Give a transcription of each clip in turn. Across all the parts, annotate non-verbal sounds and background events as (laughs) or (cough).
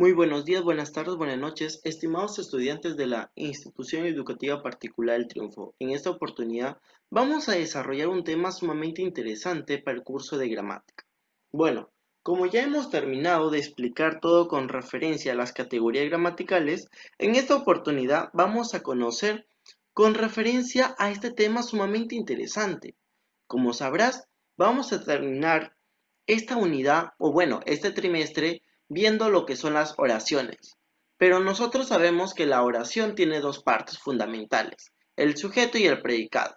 Muy buenos días, buenas tardes, buenas noches, estimados estudiantes de la Institución Educativa Particular El Triunfo. En esta oportunidad vamos a desarrollar un tema sumamente interesante para el curso de gramática. Bueno, como ya hemos terminado de explicar todo con referencia a las categorías gramaticales, en esta oportunidad vamos a conocer con referencia a este tema sumamente interesante. Como sabrás, vamos a terminar esta unidad, o bueno, este trimestre, viendo lo que son las oraciones. Pero nosotros sabemos que la oración tiene dos partes fundamentales, el sujeto y el predicado.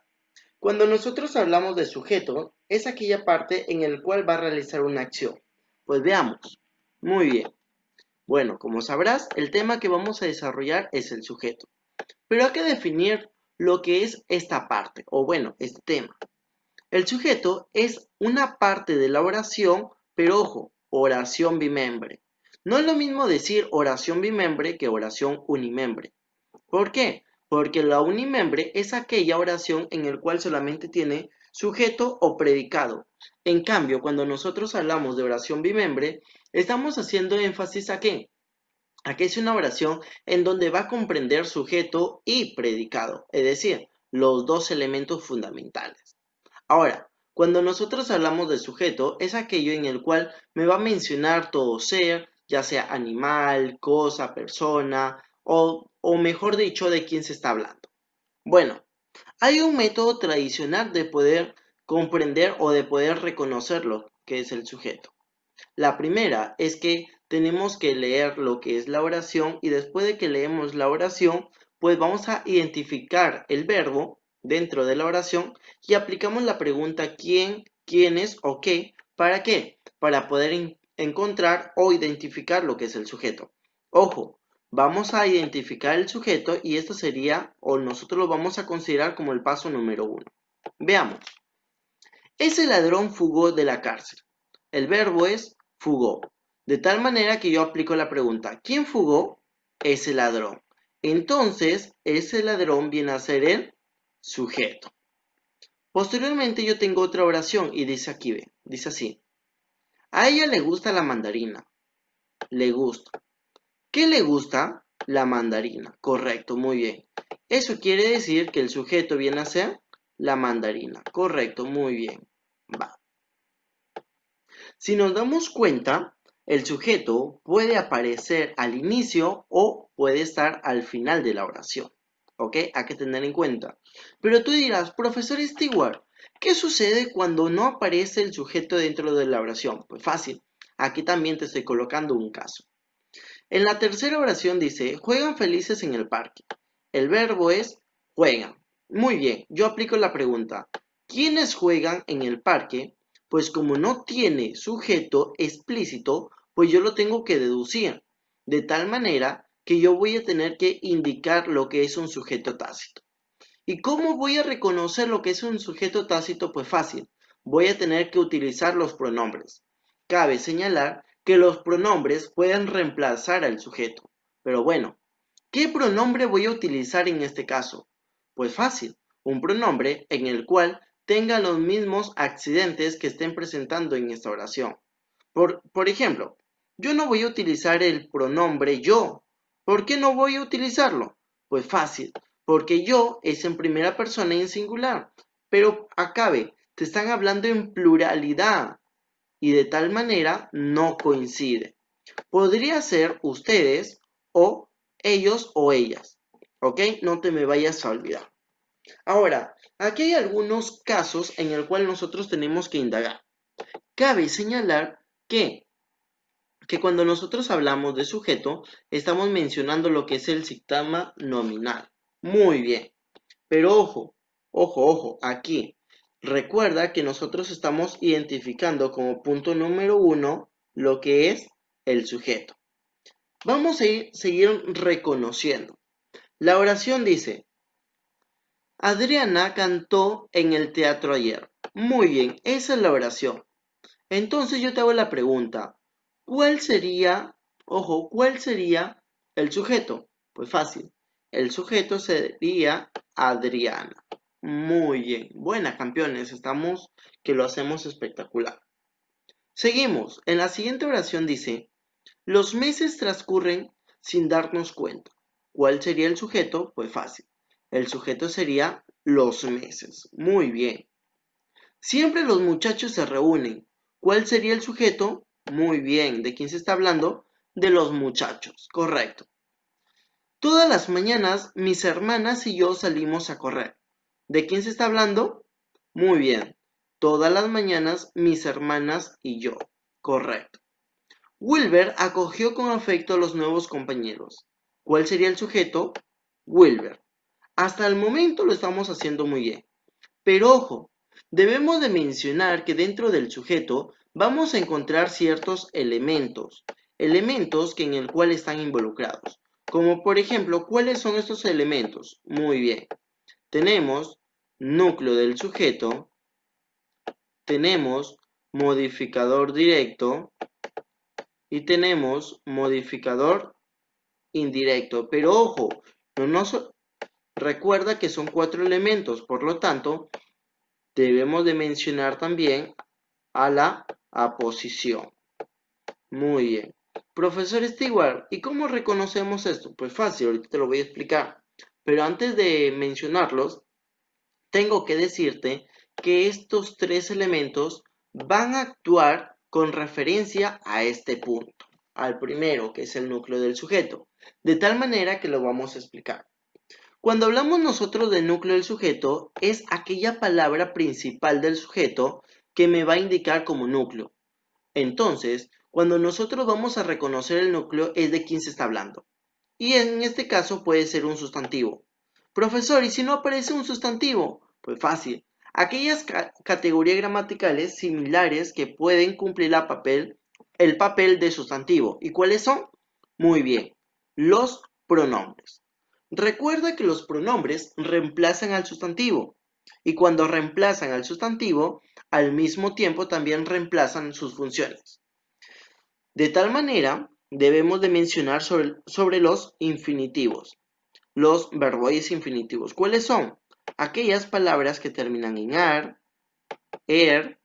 Cuando nosotros hablamos de sujeto, es aquella parte en el cual va a realizar una acción. Pues veamos. Muy bien. Bueno, como sabrás, el tema que vamos a desarrollar es el sujeto. Pero hay que definir lo que es esta parte, o bueno, este tema. El sujeto es una parte de la oración, pero ojo, oración bimembre. No es lo mismo decir oración bimembre que oración unimembre. ¿Por qué? Porque la unimembre es aquella oración en la cual solamente tiene sujeto o predicado. En cambio, cuando nosotros hablamos de oración bimembre, estamos haciendo énfasis a qué? A que es una oración en donde va a comprender sujeto y predicado, es decir, los dos elementos fundamentales. Ahora, cuando nosotros hablamos de sujeto, es aquello en el cual me va a mencionar todo ser, ya sea animal, cosa, persona, o, mejor dicho, de quién se está hablando. Bueno, hay un método tradicional de poder comprender o de poder reconocerlo, que es el sujeto. La primera es que tenemos que leer lo que es la oración y después de que leemos la oración, pues vamos a identificar el verbo dentro de la oración y aplicamos la pregunta quién, ¿Quién es? o qué, para qué, para poder encontrar o identificar lo que es el sujeto. Ojo, vamos a identificar el sujeto y esto sería, o nosotros lo vamos a considerar como el paso número uno. Veamos. Ese ladrón fugó de la cárcel. El verbo es fugó. De tal manera que yo aplico la pregunta, ¿quién fugó? Ese ladrón. Entonces, ese ladrón viene a ser el sujeto. Posteriormente yo tengo otra oración y dice aquí, ve, dice así. A ella le gusta la mandarina. Le gusta. ¿Qué le gusta? La mandarina. Correcto, muy bien. Eso quiere decir que el sujeto viene a ser la mandarina. Correcto, muy bien. Va. Si nos damos cuenta, el sujeto puede aparecer al inicio o puede estar al final de la oración. ¿Ok? Hay que tener en cuenta. Pero tú dirás, profesor Stewart, ¿Qué sucede cuando no aparece el sujeto dentro de la oración? Pues fácil, aquí también te estoy colocando un caso. En la tercera oración dice, juegan felices en el parque. El verbo es juegan. Muy bien, yo aplico la pregunta, ¿quiénes juegan en el parque? Pues como no tiene sujeto explícito, pues yo lo tengo que deducir, de tal manera que yo voy a tener que indicar lo que es un sujeto tácito. ¿Y cómo voy a reconocer lo que es un sujeto tácito? Pues fácil, voy a tener que utilizar los pronombres. Cabe señalar que los pronombres pueden reemplazar al sujeto. Pero bueno, ¿qué pronombre voy a utilizar en este caso? Pues fácil, un pronombre en el cual tenga los mismos accidentes que estén presentando en esta oración. Por, por ejemplo, yo no voy a utilizar el pronombre yo. ¿Por qué no voy a utilizarlo? Pues fácil, porque yo es en primera persona y en singular. Pero acabe, te están hablando en pluralidad y de tal manera no coincide. Podría ser ustedes o ellos o ellas. ¿Ok? No te me vayas a olvidar. Ahora, aquí hay algunos casos en el cual nosotros tenemos que indagar. Cabe señalar que, que cuando nosotros hablamos de sujeto, estamos mencionando lo que es el sistema nominal. Muy bien. Pero ojo, ojo, ojo, aquí. Recuerda que nosotros estamos identificando como punto número uno lo que es el sujeto. Vamos a ir, seguir reconociendo. La oración dice, Adriana cantó en el teatro ayer. Muy bien, esa es la oración. Entonces yo te hago la pregunta, ¿cuál sería, ojo, cuál sería el sujeto? Pues fácil, el sujeto sería Adriana. Muy bien. Buenas campeones, estamos que lo hacemos espectacular. Seguimos. En la siguiente oración dice, los meses transcurren sin darnos cuenta. ¿Cuál sería el sujeto? Pues fácil. El sujeto sería los meses. Muy bien. Siempre los muchachos se reúnen. ¿Cuál sería el sujeto? Muy bien. ¿De quién se está hablando? De los muchachos. Correcto. Todas las mañanas mis hermanas y yo salimos a correr. ¿De quién se está hablando? Muy bien. Todas las mañanas mis hermanas y yo. Correcto. Wilber acogió con afecto a los nuevos compañeros. ¿Cuál sería el sujeto? Wilber. Hasta el momento lo estamos haciendo muy bien. Pero ojo, debemos de mencionar que dentro del sujeto vamos a encontrar ciertos elementos, elementos que en el cual están involucrados. Como por ejemplo, ¿cuáles son estos elementos? Muy bien. Tenemos núcleo del sujeto, tenemos modificador directo y tenemos modificador indirecto. Pero ojo, no nos recuerda que son cuatro elementos, por lo tanto, debemos de mencionar también a la aposición. Muy bien. Profesor Stewart, ¿y cómo reconocemos esto? Pues fácil, ahorita te lo voy a explicar. Pero antes de mencionarlos, tengo que decirte que estos tres elementos van a actuar con referencia a este punto, al primero, que es el núcleo del sujeto, de tal manera que lo vamos a explicar. Cuando hablamos nosotros del núcleo del sujeto, es aquella palabra principal del sujeto que me va a indicar como núcleo. Entonces, cuando nosotros vamos a reconocer el núcleo es de quién se está hablando. Y en este caso puede ser un sustantivo. Profesor, ¿y si no aparece un sustantivo? Pues fácil. Aquellas categorías gramaticales similares que pueden cumplir papel, el papel de sustantivo. ¿Y cuáles son? Muy bien. Los pronombres. Recuerda que los pronombres reemplazan al sustantivo. Y cuando reemplazan al sustantivo, al mismo tiempo también reemplazan sus funciones. De tal manera, debemos de mencionar sobre, los infinitivos, los verboides infinitivos. ¿Cuáles son? Aquellas palabras que terminan en ar, er,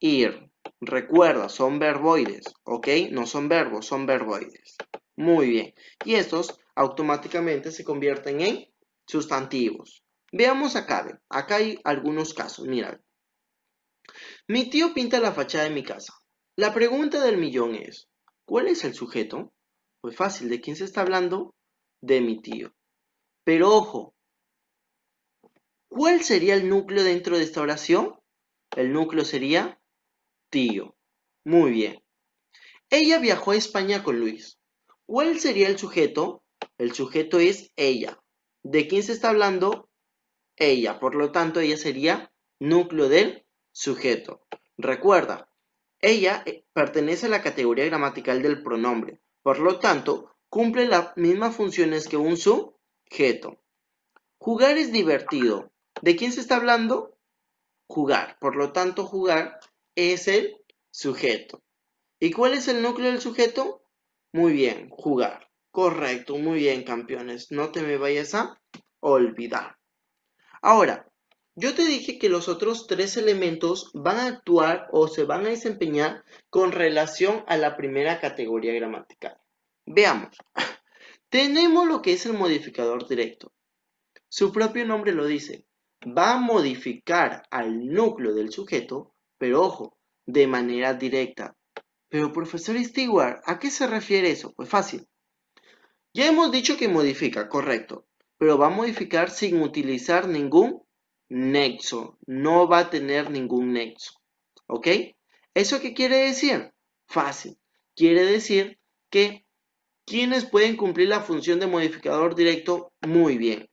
ir. Recuerda, son verboides, ¿ok? No son verbos, son verboides. Muy bien. Y estos automáticamente se convierten en sustantivos. Veamos acá, acá hay algunos casos, mira. Mi tío pinta la fachada de mi casa. La pregunta del millón es, ¿cuál es el sujeto? Muy pues fácil, ¿de quién se está hablando? De mi tío. Pero ojo, ¿cuál sería el núcleo dentro de esta oración? El núcleo sería tío. Muy bien. Ella viajó a España con Luis. ¿Cuál sería el sujeto? El sujeto es ella. ¿De quién se está hablando? Ella. Por lo tanto, ella sería núcleo del sujeto. Recuerda, ella eh, pertenece a la categoría gramatical del pronombre, por lo tanto, cumple las mismas funciones que un sujeto. Jugar es divertido. ¿De quién se está hablando? Jugar. Por lo tanto, jugar es el sujeto. ¿Y cuál es el núcleo del sujeto? Muy bien, jugar. Correcto, muy bien, campeones. No te me vayas a olvidar. Ahora, yo te dije que los otros tres elementos van a actuar o se van a desempeñar con relación a la primera categoría gramatical. Veamos. (laughs) Tenemos lo que es el modificador directo. Su propio nombre lo dice. Va a modificar al núcleo del sujeto, pero ojo, de manera directa. Pero profesor Stewart, ¿a qué se refiere eso? Pues fácil. Ya hemos dicho que modifica, correcto, pero va a modificar sin utilizar ningún nexo. No va a tener ningún nexo. ¿Ok? ¿Eso qué quiere decir? Fácil. Quiere decir que quienes pueden cumplir la función de modificador directo muy bien.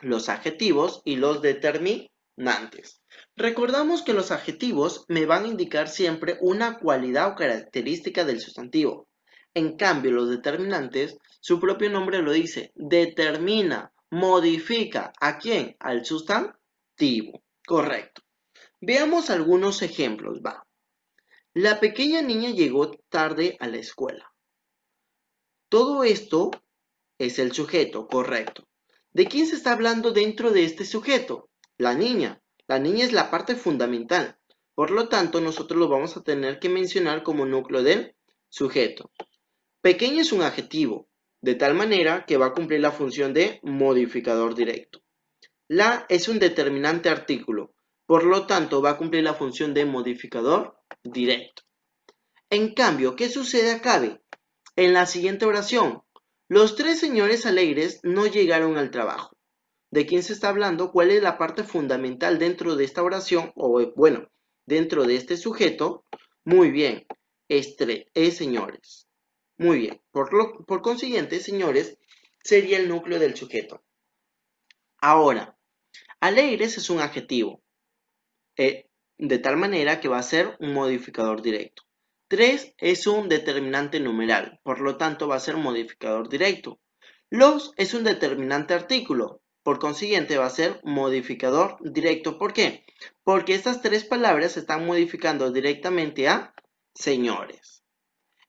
Los adjetivos y los determinantes. Recordamos que los adjetivos me van a indicar siempre una cualidad o característica del sustantivo. En cambio, los determinantes, su propio nombre lo dice, determina modifica a quién? Al sustantivo. Correcto. Veamos algunos ejemplos, va. La pequeña niña llegó tarde a la escuela. Todo esto es el sujeto, correcto. ¿De quién se está hablando dentro de este sujeto? La niña. La niña es la parte fundamental. Por lo tanto, nosotros lo vamos a tener que mencionar como núcleo del sujeto. Pequeño es un adjetivo de tal manera que va a cumplir la función de modificador directo. La es un determinante artículo, por lo tanto va a cumplir la función de modificador directo. En cambio, ¿qué sucede acá? En la siguiente oración, los tres señores alegres no llegaron al trabajo. ¿De quién se está hablando? ¿Cuál es la parte fundamental dentro de esta oración? O eh, bueno, dentro de este sujeto. Muy bien, tres es eh, señores. Muy bien, por, consiguiente, señores, sería el núcleo del sujeto. Ahora, alegres es un adjetivo, eh, de tal manera que va a ser un modificador directo. 3 es un determinante numeral, por lo tanto va a ser modificador directo. Los es un determinante artículo, por consiguiente va a ser modificador directo. ¿Por qué? Porque estas tres palabras están modificando directamente a señores.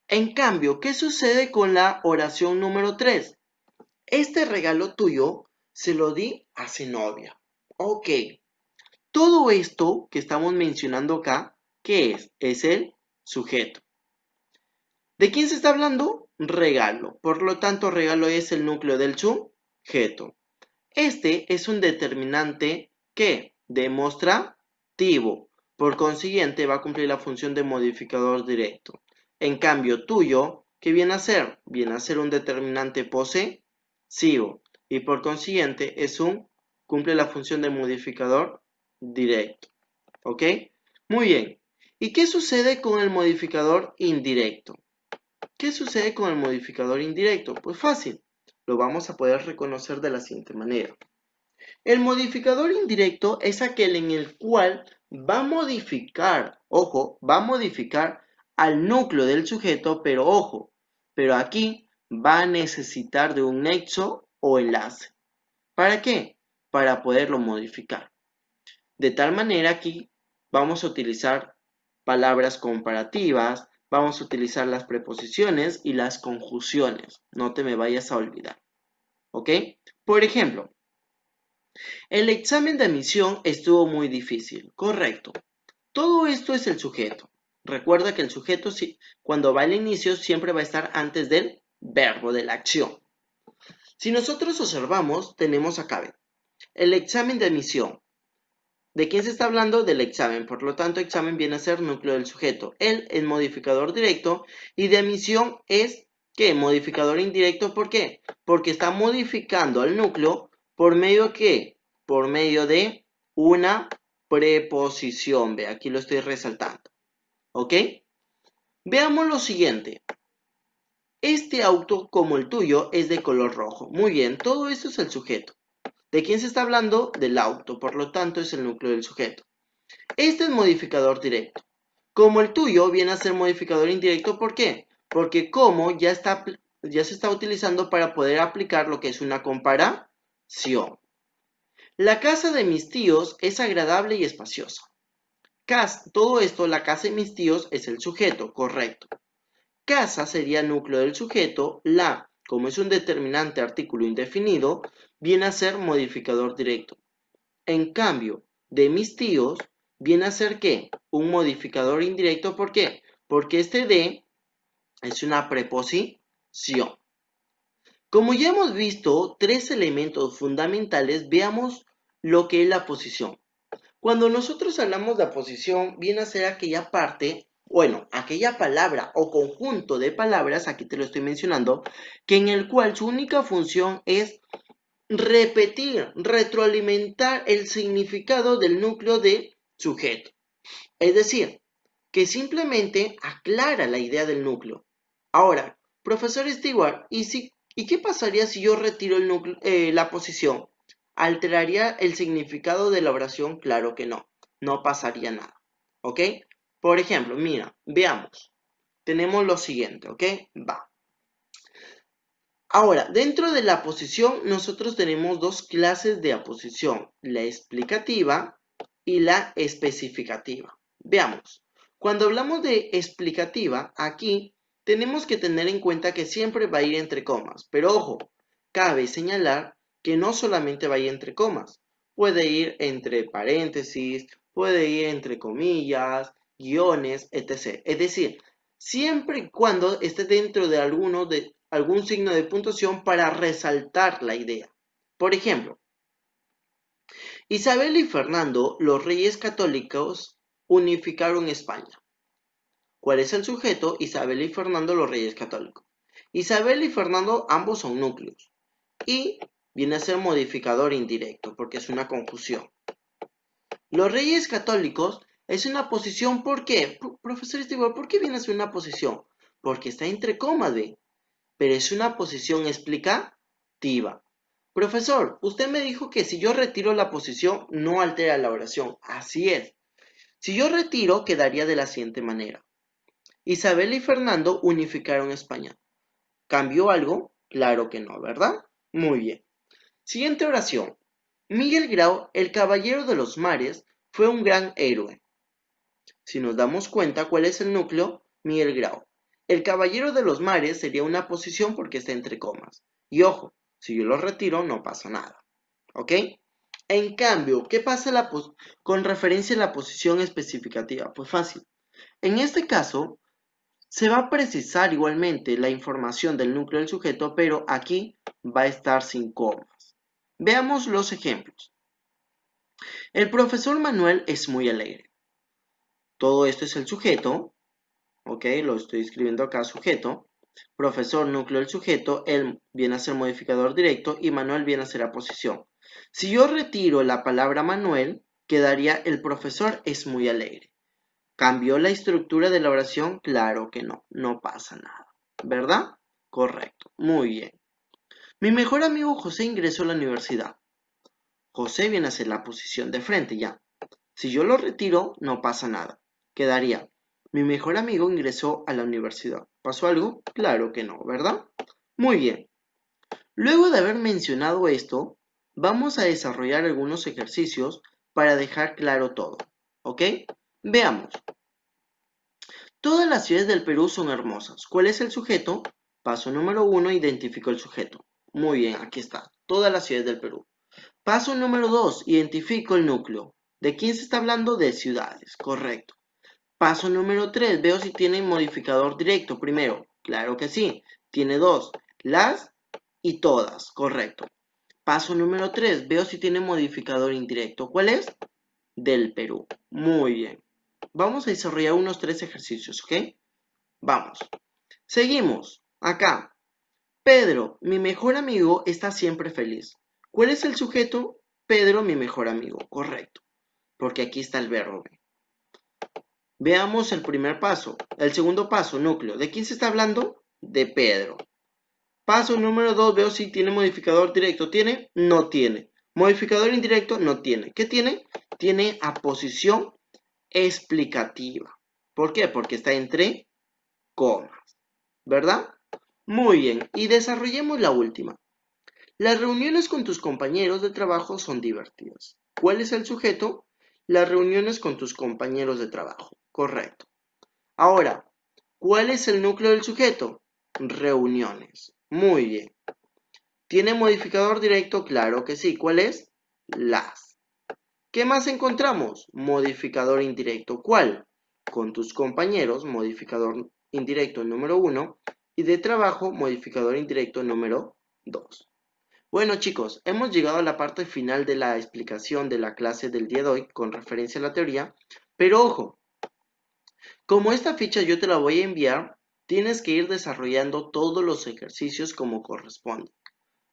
En cambio, ¿qué sucede con la oración número 3? Este regalo tuyo se lo di a novia. Ok. Todo esto que estamos mencionando acá, ¿qué es? Es el sujeto. ¿De quién se está hablando? Regalo. Por lo tanto, regalo es el núcleo del sujeto. Este es un determinante que demostrativo. Por consiguiente, va a cumplir la función de modificador directo. En cambio, tuyo, ¿qué viene a ser? Viene a ser un determinante posesivo y por consiguiente es un, cumple la función de modificador directo. ¿Ok? Muy bien. ¿Y qué sucede con el modificador indirecto? ¿Qué sucede con el modificador indirecto? Pues fácil, lo vamos a poder reconocer de la siguiente manera. El modificador indirecto es aquel en el cual va a modificar, ojo, va a modificar al núcleo del sujeto, pero ojo, pero aquí va a necesitar de un nexo o enlace. ¿Para qué? Para poderlo modificar. De tal manera aquí vamos a utilizar palabras comparativas, vamos a utilizar las preposiciones y las conjunciones. No te me vayas a olvidar. ¿Ok? Por ejemplo, el examen de admisión estuvo muy difícil. Correcto. Todo esto es el sujeto. Recuerda que el sujeto, cuando va al inicio, siempre va a estar antes del verbo, de la acción. Si nosotros observamos, tenemos acá el examen de emisión. ¿De quién se está hablando? Del examen. Por lo tanto, examen viene a ser núcleo del sujeto. Él es modificador directo y de emisión es, ¿qué? Modificador indirecto. ¿Por qué? Porque está modificando al núcleo por medio ¿qué? Por medio de una preposición. Ve, aquí lo estoy resaltando. ¿Ok? Veamos lo siguiente. Este auto, como el tuyo, es de color rojo. Muy bien, todo esto es el sujeto. ¿De quién se está hablando? Del auto, por lo tanto es el núcleo del sujeto. Este es modificador directo. Como el tuyo viene a ser modificador indirecto, ¿por qué? Porque como ya, ya se está utilizando para poder aplicar lo que es una comparación. La casa de mis tíos es agradable y espaciosa todo esto, la casa de mis tíos es el sujeto, correcto. Casa sería núcleo del sujeto, la, como es un determinante artículo indefinido, viene a ser modificador directo. En cambio, de mis tíos viene a ser ¿qué? Un modificador indirecto, ¿por qué? Porque este de es una preposición. Como ya hemos visto tres elementos fundamentales, veamos lo que es la posición. Cuando nosotros hablamos de posición viene a ser aquella parte, bueno, aquella palabra o conjunto de palabras, aquí te lo estoy mencionando, que en el cual su única función es repetir, retroalimentar el significado del núcleo de sujeto. Es decir, que simplemente aclara la idea del núcleo. Ahora, profesor Stewart, ¿y, ¿y qué pasaría si yo retiro eh, la posición? ¿Alteraría el significado de la oración? Claro que no, no pasaría nada. ¿Ok? Por ejemplo, mira, veamos. Tenemos lo siguiente, ¿ok? Va. Ahora, dentro de la posición, nosotros tenemos dos clases de aposición, la explicativa y la especificativa. Veamos. Cuando hablamos de explicativa, aquí tenemos que tener en cuenta que siempre va a ir entre comas, pero ojo, cabe señalar que no solamente vaya entre comas, puede ir entre paréntesis, puede ir entre comillas, guiones, etc. Es decir, siempre y cuando esté dentro de, alguno de algún signo de puntuación para resaltar la idea. Por ejemplo, Isabel y Fernando, los reyes católicos, unificaron España. ¿Cuál es el sujeto? Isabel y Fernando, los reyes católicos. Isabel y Fernando ambos son núcleos. Y viene a ser modificador indirecto, porque es una conjunción. Los reyes católicos es una posición, ¿por qué? profesor Estibor, ¿por qué viene a ser una posición? Porque está entre comas, ¿ve? Pero es una posición explicativa. Profesor, usted me dijo que si yo retiro la posición, no altera la oración. Así es. Si yo retiro, quedaría de la siguiente manera. Isabel y Fernando unificaron España. ¿Cambió algo? Claro que no, ¿verdad? Muy bien. Siguiente oración. Miguel Grau, el caballero de los mares, fue un gran héroe. Si nos damos cuenta cuál es el núcleo, Miguel Grau. El caballero de los mares sería una posición porque está entre comas. Y ojo, si yo lo retiro no pasa nada. ¿Ok? En cambio, ¿qué pasa con referencia a la posición especificativa? Pues fácil. En este caso, se va a precisar igualmente la información del núcleo del sujeto, pero aquí va a estar sin coma. Veamos los ejemplos. El profesor Manuel es muy alegre. Todo esto es el sujeto, ¿ok? Lo estoy escribiendo acá, sujeto. Profesor, núcleo, el sujeto, él viene a ser modificador directo y Manuel viene a ser aposición. Si yo retiro la palabra Manuel, quedaría el profesor es muy alegre. ¿Cambió la estructura de la oración? Claro que no, no pasa nada, ¿verdad? Correcto, muy bien. Mi mejor amigo José ingresó a la universidad. José viene a hacer la posición de frente ya. Si yo lo retiro, no pasa nada. Quedaría. Mi mejor amigo ingresó a la universidad. ¿Pasó algo? Claro que no, ¿verdad? Muy bien. Luego de haber mencionado esto, vamos a desarrollar algunos ejercicios para dejar claro todo. ¿Ok? Veamos. Todas las ciudades del Perú son hermosas. ¿Cuál es el sujeto? Paso número uno, identifico el sujeto. Muy bien, aquí está. Todas las ciudades del Perú. Paso número 2. Identifico el núcleo. ¿De quién se está hablando? De ciudades. Correcto. Paso número 3. Veo si tiene modificador directo. Primero, claro que sí. Tiene dos. Las y todas. Correcto. Paso número 3. Veo si tiene modificador indirecto. ¿Cuál es? Del Perú. Muy bien. Vamos a desarrollar unos tres ejercicios, ¿ok? Vamos. Seguimos. Acá. Pedro, mi mejor amigo, está siempre feliz. ¿Cuál es el sujeto? Pedro, mi mejor amigo. Correcto. Porque aquí está el verbo. Veamos el primer paso. El segundo paso, núcleo. ¿De quién se está hablando? De Pedro. Paso número 2, veo si tiene modificador directo. ¿Tiene? No tiene. Modificador indirecto no tiene. ¿Qué tiene? Tiene aposición explicativa. ¿Por qué? Porque está entre comas. ¿Verdad? Muy bien, y desarrollemos la última. Las reuniones con tus compañeros de trabajo son divertidas. ¿Cuál es el sujeto? Las reuniones con tus compañeros de trabajo. Correcto. Ahora, ¿cuál es el núcleo del sujeto? Reuniones. Muy bien. ¿Tiene modificador directo? Claro que sí. ¿Cuál es? Las. ¿Qué más encontramos? Modificador indirecto. ¿Cuál? Con tus compañeros, modificador indirecto número uno y de trabajo modificador indirecto número 2. Bueno chicos, hemos llegado a la parte final de la explicación de la clase del día de hoy con referencia a la teoría, pero ojo, como esta ficha yo te la voy a enviar, tienes que ir desarrollando todos los ejercicios como corresponde.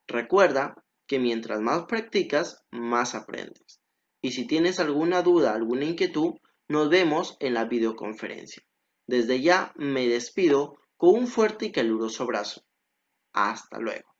Recuerda que mientras más practicas, más aprendes. Y si tienes alguna duda, alguna inquietud, nos vemos en la videoconferencia. Desde ya me despido con un fuerte y caluroso abrazo. Hasta luego.